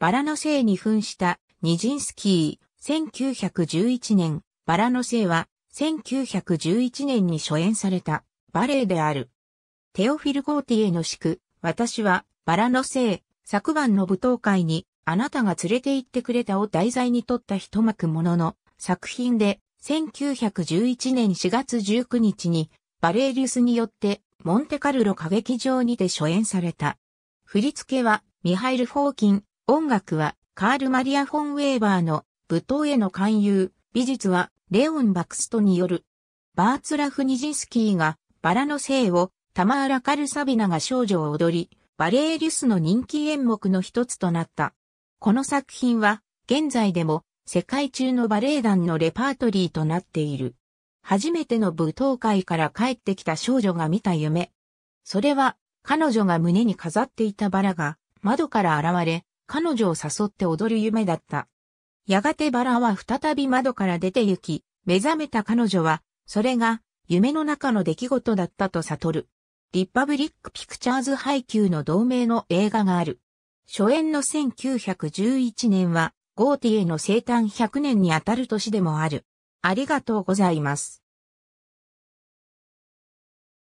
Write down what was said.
バラの姓に扮したニジンスキー。1911年、バラの姓は1911年に初演されたバレエである。テオフィル・ゴーティエの宿、私はバラの姓、昨晩の舞踏会にあなたが連れて行ってくれたを題材にとった一幕ものの作品で1911年4月19日にバレエリュスによってモンテカルロ歌劇場にて初演された。振り付けはミハイル・フォーキン、音楽はカール・マリア・フォン・ウェーバーの舞踏への勧誘、美術はレオン・バクストによる。バーツラフ・ニジンスキーがバラの姓をタマーラ・カルサビナが少女を踊り、バレエリュスの人気演目の一つとなった。この作品は現在でも世界中のバレエ団のレパートリーとなっている。初めての舞踏会から帰ってきた少女が見た夢。それは彼女が胸に飾っていたバラが窓から現れ、彼女を誘って踊る夢だった。やがてバラは再び窓から出て行き、目覚めた彼女は、それが夢の中の出来事だったと悟る。リッパブリック・ピクチャーズ配給の同名の映画がある。初演の1911年は、ゴーティエの生誕100年にあたる年でもある。ありがとうございます。